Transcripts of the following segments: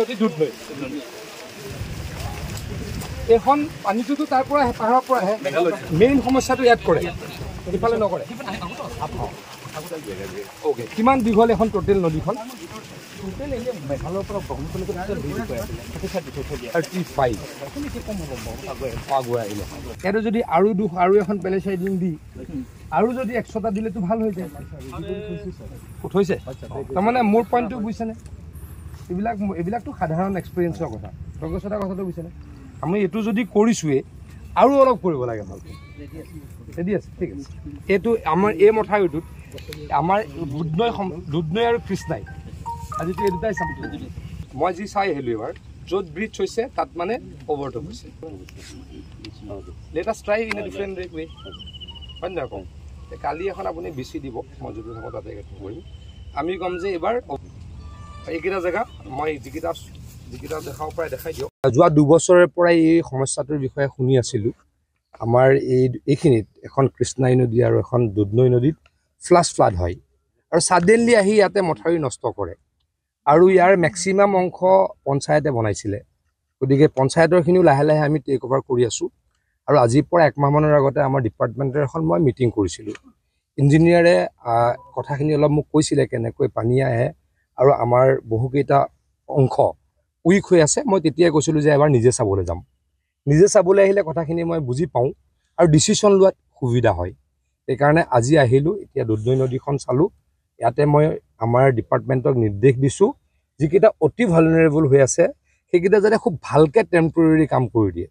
নদী ডুব হয় এইখন পানীটোতো তাৰ পৰা পাহাৰৰ পৰা আহে মেইন সমস্যাটো ইয়াত কৰে সেইফালে নকৰে কিমান দীঘল এখন টোটেল নদীখন পৰা যদি আৰু দুখ আৰু এখন বেলেগ চাইডিং দি আৰু যদি এক্সট্ৰা দিলেতো ভাল হৈ যায় তাৰমানে মোৰ পইণ্টটো বুজিছেনে এইবিলাক এইবিলাকতো সাধাৰণ এক্সপেৰিয়েঞ্চৰ কথা তৰ্কছ এটা কথাটো বিচাৰে আমি এইটো যদি কৰিছোৱে আৰু অলপ কৰিব লাগে ভালকৈ আছে ঠিক আছে এইটো আমাৰ এই মথাউৰিটোত আমাৰ দুধনৈ দুধনৈ আৰু কৃষ্ণাই আজি এই দুটাই চাম মই যি চাই আহিলোঁ এবাৰ য'ত ব্ৰিজ হৈছে তাত মানে অভাৰটো হৈছে latest try in a different way হয় নে কওঁ কালি এখন আপুনি বেছি দিব মই যদি থাকোঁ তাতে কৰিম আমি ক'ম যে এইবাৰ এইকেইটা জেগা মই যিকেইটা যিকেইটা দেখাব পাৰে দেখাই দিয়ক যোৱা দুবছৰৰ পৰাই এই সমস্যাটোৰ বিষয়ে শুনি আছিলোঁ আমাৰ এই এইখিনিত এখন কৃষ্ণাই নদী আৰু এখন দুধনৈ নদীত ফ্লাছ ফ্লাড হয় আৰু ছাডেনলি আহি ইয়াতে মথাউৰি নষ্ট কৰে আৰু ইয়াৰ মেক্সিমাম অংশ পঞ্চায়তে বনাইছিলে গতিকে পঞ্চায়তৰখিনিও লাহে লাহে আমি টেক অভাৰ কৰি আছোঁ আৰু আজিৰ পৰা একমাহমানৰ আগতে আমাৰ ডিপাৰ্টমেণ্টৰ এখন মই মিটিং কৰিছিলোঁ ইঞ্জিনিয়াৰে কথাখিনি অলপ মোক কৈছিলে কেনেকৈ পানী আহে আৰু আমাৰ বহুকেইটা অংশ উইক হৈ আছে মই তেতিয়াই কৈছিলোঁ যে এবাৰ নিজে চাবলৈ যাম নিজে চাবলৈ আহিলে কথাখিনি মই বুজি পাওঁ আৰু ডিচিশ্যন লোৱাত সুবিধা হয় সেইকাৰণে আজি আহিলোঁ এতিয়া দুধনৈ নদীখন চালোঁ ইয়াতে মই আমাৰ ডিপাৰ্টমেণ্টক নিৰ্দেশ দিছোঁ যিকেইটা অতি ভালনেৰেবল হৈ আছে সেইকেইটা যাতে খুব ভালকৈ টেম্পৰেৰী কাম কৰি দিয়ে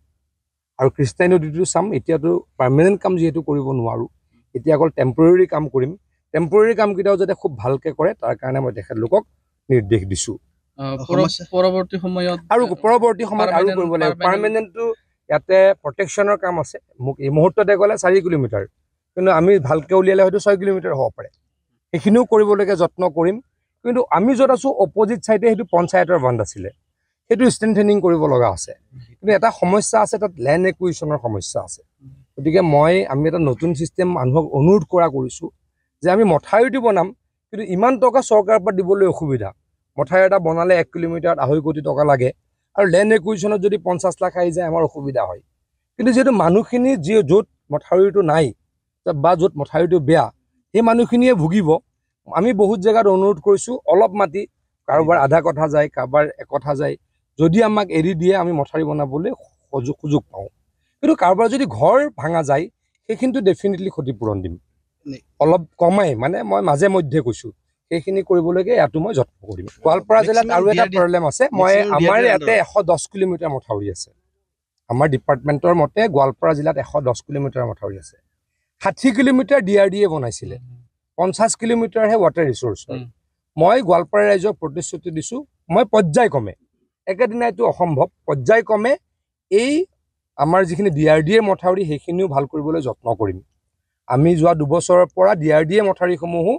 আৰু কৃষ্ণাই নদীটো চাম এতিয়াতো পাৰ্মানেণ্ট কাম যিহেতু কৰিব নোৱাৰোঁ এতিয়া অকল টেম্পৰেৰী কাম কৰিম টেম্পৰেৰী কামকেইটাও যাতে খুব ভালকে কৰে তাৰ কাৰণে মই তেখেতলোকক নিৰ্দেশ দিছো পৰৱৰ্তী সময়ত আৰু পৰৱৰ্তী সময়ত আৰু কৰিব লাগিব পাৰ্মানেণ্টটো ইয়াতে প্ৰটেকশ্যনৰ কাম আছে মোক এই মুহূৰ্ততে গ'লে চাৰি কিলোমিটাৰ কিন্তু আমি ভালকৈ উলিয়ালে হয়তো ছয় কিলোমিটাৰ হ'ব পাৰে সেইখিনিও কৰিবলৈকে যত্ন কৰিম কিন্তু আমি য'ত আছো অপজিট ছাইডে সেইটো পঞ্চায়তৰ বান্ধ আছিলে সেইটো ষ্ট্ৰেণ্ঠেনিং কৰিব লগা আছে কিন্তু এটা সমস্যা আছে তাত লেণ্ড একুইশ্যনৰ সমস্যা আছে গতিকে মই আমি এটা নতুন ছিষ্টেম মানুহক অনুৰোধ কৰা কৰিছোঁ যে আমি মথাউৰিটো বনাম কিন্তু ইমান টকা চৰকাৰৰ পৰা দিবলৈ অসুবিধা মথাউৰি এটা বনালে এক কিলোমিটাৰত আঢ়ৈ কোটি টকা লাগে আৰু লেণ্ড একুইশ্যনত যদি পঞ্চাছ লাখ আহি যায় আমাৰ অসুবিধা হয় কিন্তু যিহেতু মানুহখিনি যি য'ত মথাউৰিটো নাই বা য'ত মথাউৰিটো বেয়া সেই মানুহখিনিয়ে ভুগিব আমি বহুত জেগাত অনুৰোধ কৰিছোঁ অলপ মাটি কাৰোবাৰ আধা কথা যায় কাৰোবাৰ একথা যায় যদি আমাক এৰি দিয়ে আমি মথাউৰি বনাবলৈ সুযোগ সুযোগ পাওঁ কিন্তু কাৰোবাৰ যদি ঘৰ ভাঙা যায় সেইখিনিতো ডেফিনেটলি ক্ষতিপূৰণ দিম অলপ কমাই মানে মই মাজে মধ্যে কৈছো সেইখিনি কৰিবলৈকে ইয়াতো মই যত্ন কৰিম গোৱালপাৰা জিলাত আৰু এটা প্ৰব্লেম আছে মই আমাৰ ইয়াতে এশ দহ কিলোমিটাৰ মথাউৰি আছে আমাৰ ডিপাৰ্টমেণ্টৰ মতে গোৱালপাৰা জিলাত এশ দহ কিলোমিটাৰ মথাউৰি আছে ষাঠি kilometre D R D A বনাইছিলে পঞ্চাছ কিলোমিটাৰহে ৱাটাৰ ৰিচোৰ্চ মই গোৱালপাৰা ৰাইজক প্ৰতিশ্ৰুতি দিছোঁ মই পৰ্যায়ক্ৰমে একেদিনাইতো অসম্ভৱ পৰ্যায়ক্ৰমে এই আমাৰ যিখিনি ডি আৰ ডি এ মথাউৰি সেইখিনিও ভাল কৰিবলৈ যত্ন কৰিম আমি যোৱা দুবছৰৰ পৰা ডি আৰ ডি এ মথাউৰিসমূহো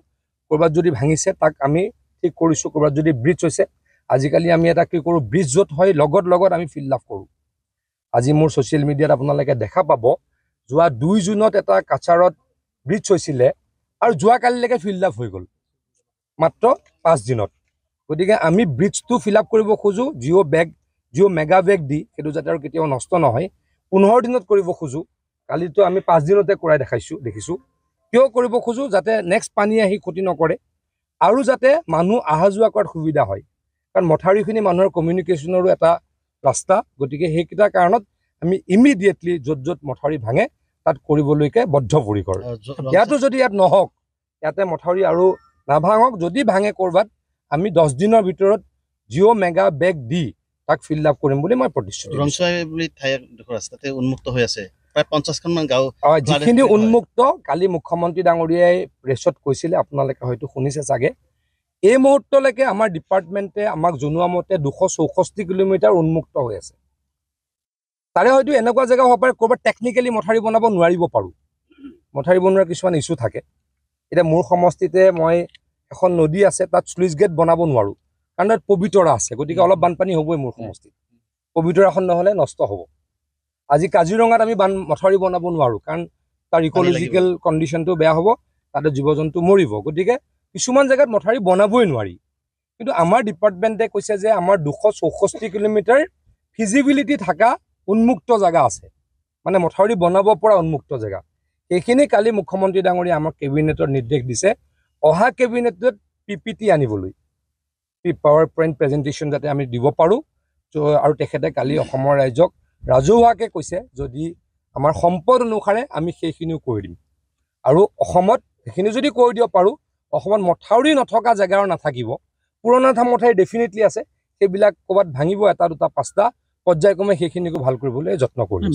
ক'ৰবাত যদি ভাঙিছে তাক আমি ঠিক কৰিছোঁ ক'ৰবাত যদি ব্ৰিজ হৈছে আজিকালি আমি এটা কি কৰোঁ ব্ৰিজ য'ত হয় লগত লগত আমি ফিল্ড লাভ কৰোঁ আজি মোৰ ছ'চিয়েল মিডিয়াত আপোনালোকে দেখা পাব যোৱা দুই জুনত এটা কাছাৰত ব্ৰিজ হৈছিলে আৰু যোৱাকালিলৈকে ফিল্ড লাভ হৈ গ'ল মাত্ৰ পাঁচ দিনত গতিকে আমি ব্ৰিজটো ফিল আপ কৰিব খোজোঁ Jio' bag Jio' mega bag দি সেইটো যাতে আৰু কেতিয়াও নষ্ট নহয় পোন্ধৰ দিনত কৰিব খোজোঁ কালিতো আমি পাঁচদিনতে কৰাই দেখাইছোঁ দেখিছোঁ কিয় কৰিব খোজো যাতে নেক্সট পানী আহি ক্ষতি নকৰে আৰু যাতে মানুহ অহা যোৱা কৰাত সুবিধা হয় কাৰণ মথাউৰিখিনি মানুহৰ কমিউনিকেশ্যনৰো এটা ৰাস্তা গতিকে সেইকেইটা কাৰণত আমি ইমিডিয়েটলি য'ত য'ত মথাউৰি ভাঙে তাত কৰিবলৈকে বদ্ধপৰিকৰ ইয়াতো যদি ইয়াত নহওক ইয়াতে মথাউৰি আৰু নাভাঙক যদি ভাঙে ক'ৰবাত আমি দহ দিনৰ ভিতৰত জিঅ' মেগা বেগ দি তাক ফিল্ড আপ কৰিম বুলি মই প্ৰতিশ্ৰুতি ৰঞ্চ বুলি ঠাই ৰাস্তাতে উন্মুক্ত হৈ আছে প্ৰায় পঞ্চাছখনমান উন্মুক্ত কালি মুখ্যমন্ত্ৰী ডাঙৰীয়াই ৰেচত কৈছিলে আপোনালোকে হয়তো শুনিছে চাগে এই মুহূৰ্তলৈকে আমাৰ ডিপাৰ্টমেণ্টে আমাক জনোৱা মতে দুশ চৌষষ্ঠি কিলোমিটাৰ উন্মুক্ত হৈ আছে তাৰে হয়তো এনেকুৱা জেগা হ'ব পাৰে ক'ৰবাত টেকনিকেলি মথাউৰি বনাব নোৱাৰিব পাৰোঁ মথাউৰি বনোৱাৰ কিছুমান ইছ্যু থাকে এতিয়া মোৰ সমষ্টিতে মই এখন নদী আছে তাত শ্লুইচ গেট বনাব নোৱাৰোঁ কাৰণ তাত পবিতৰা আছে গতিকে অলপ বানপানী হ'বই মোৰ সমষ্টিত পবিতৰাখন নহ'লে নষ্ট হ'ব আজি কাজিৰঙাত আমি বান মথাউৰি বনাব নোৱাৰোঁ কাৰণ তাৰ ইক'লজিকেল কণ্ডিশ্যনটো বেয়া হ'ব তাতে জীৱ জন্তু মৰিব গতিকে কিছুমান জেগাত মথাউৰি বনাবই নোৱাৰি কিন্তু আমাৰ ডিপাৰ্টমেণ্টে কৈছে যে আমাৰ দুশ চৌষষ্ঠি কিলোমিটাৰ ফিজিবিলিটি থকা উন্মুক্ত জেগা আছে মানে মথাউৰি বনাব পৰা উন্মুক্ত জেগা সেইখিনি কালি মুখ্যমন্ত্ৰী ডাঙৰীয়ে আমাক কেবিনেটৰ নিৰ্দেশ দিছে অহা কেবিনেটত পি পি টি আনিবলৈ পাৱাৰ পইণ্ট প্ৰেজেণ্টেশ্যন যাতে আমি দিব পাৰোঁ আৰু তেখেতে কালি অসমৰ ৰাইজক ৰাজহুৱাকে কৈছে যদি আমাৰ সম্পদ অনুসাৰে আমি সেইখিনিও কৰি দিম আৰু অসমত সেইখিনি যদি কৰি দিব পাৰোঁ অসমত মথাউৰি নথকা জেগাৰ নাথাকিব পুৰণা ধাম মথাউৰি ডেফিনেটলি আছে সেইবিলাক ক'ৰবাত ভাঙিব এটা দুটা পাঁচটা পৰ্যায়ক্ৰমে সেইখিনিকো ভাল কৰিবলৈ যত্ন কৰিম